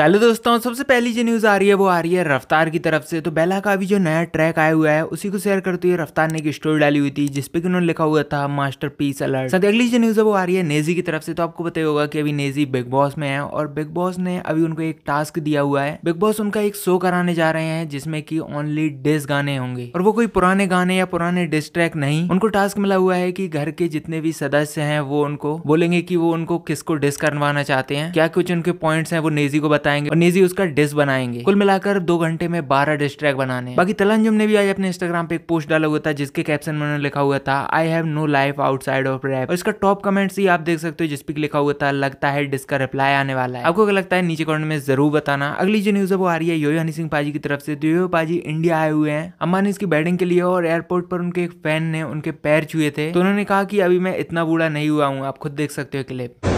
तो हेलो दोस्तों सबसे पहली जो न्यूज़ आ रही है वो आ रही है रफ्तार की तरफ से तो बेला का अभी जो नया ट्रैक आया हुआ है उसी को शेयर करते हुए रफ्तार ने एक स्टोरी डाली हुई थी जिसपे कि उन्होंने लिखा हुआ था मास्टर पीस अलर्ट साथ अगली जो न्यूज़ है वो आ रही है नेजी की तरफ से तो आपको पता होगा कि अभी नेजी बिग बॉस में है और बिग बॉस ने अभी उनको एक टास्क दिया हुआ है बिग बॉस उनका एक शो कराने जा रहे हैं जिसमें की ओनली डिस गाने होंगे और वो कोई पुराने गाने या पुराने डिस ट्रैक नहीं उनको टास्क मिला हुआ है की घर के जितने भी सदस्य है वो उनको बोलेंगे की वो उनको किसको डिस करवाना चाहते हैं क्या कुछ उनके पॉइंट है वो नेजी को बताए बताएंगे और निजी उसका डिस्क बनाएंगे कुल मिलाकर दो घंटे में बारह डिस ट्रैक बनाने बाकी तलंजुम ने भी आज अपने इंस्टाग्राम पे एक पोस्ट डाला हुआ था जिसके कैप्शन में उन्होंने लिखा हुआ था I have no life outside of rap और इसका टॉप कमेंट्स ही आप देख सकते हो जिसपे लिखा हुआ था लगता है डिस्क का रिप्लाई आने वाला है आपको क्या लगता है नीचे कमेंट में जरूर बताना अगली जो न्यूज है वो आ रही है योयो हनी सिंह पाजी की तरफ से योयो पाजी इंडिया आए हुए हैं अम्बानी इसकी बैटिंग के लिए और एयरपोर्ट पर उनके एक फैन ने उनके पैर छुए थे तो उन्होंने कहा कि अभी मैं इतना बूढ़ा नहीं हुआ हूँ आप खुद देख सकते हो क्लिप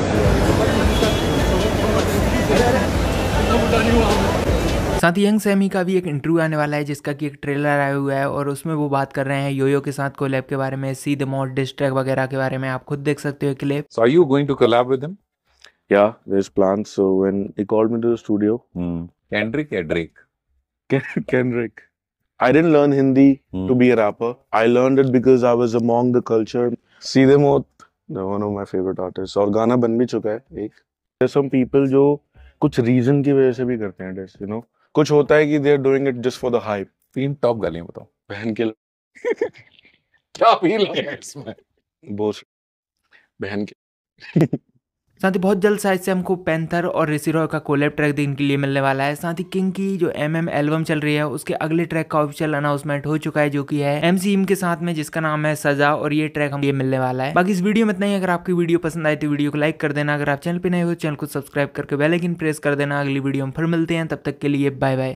साथ ही यंग सैमी का भी एक इंटरव्यू आने वाला है जिसका कि एक ट्रेलर आया हुआ है और उसमें वो बात कर रहे हैं योयो के साथ कोलैब के बारे में सी द मॉड डिस्ट्रैक्ट वगैरह के बारे में आप खुद देख सकते हो clip so are you going to collab with him या there is plan so when he called me to the studio Kendrick Edrick Drake Kendrick I didn't learn Hindi hmm. to be a rapper. I learned it because I was among the culture. See them out. One of my favorite artists. और गाना बन भी चुका है एक. There's some people जो कुछ reason की वजह से भी करते हैं you know. कुछ होता है कि they are doing it just for the hype तीन टॉप गालियां बताओ बहन के क्या फील है इसमें बहन के साथ ही बहुत जल्द साइज से हमको पैंथर और रॉय का कोलेब ट्रैक देखने के लिए मिलने वाला है साथ ही किंग की जो एम एम एल्बम चल रही है उसके अगले ट्रैक का ऑफिशियल अनाउंसमेंट हो चुका है जो कि है एम सी के साथ में जिसका नाम है सजा और ये ट्रैक हम मिलने वाला है बाकी इस वीडियो में इतना ही अगर आपकी वीडियो पसंद आई तो वीडियो को लाइक कर देना अगर आप चैनल पर नए हो चैनल को सब्सक्राइब करके बेलाइकिन प्रेस कर देना अगली वीडियो हम फिर मिलते हैं तब तक के लिए बाय बाय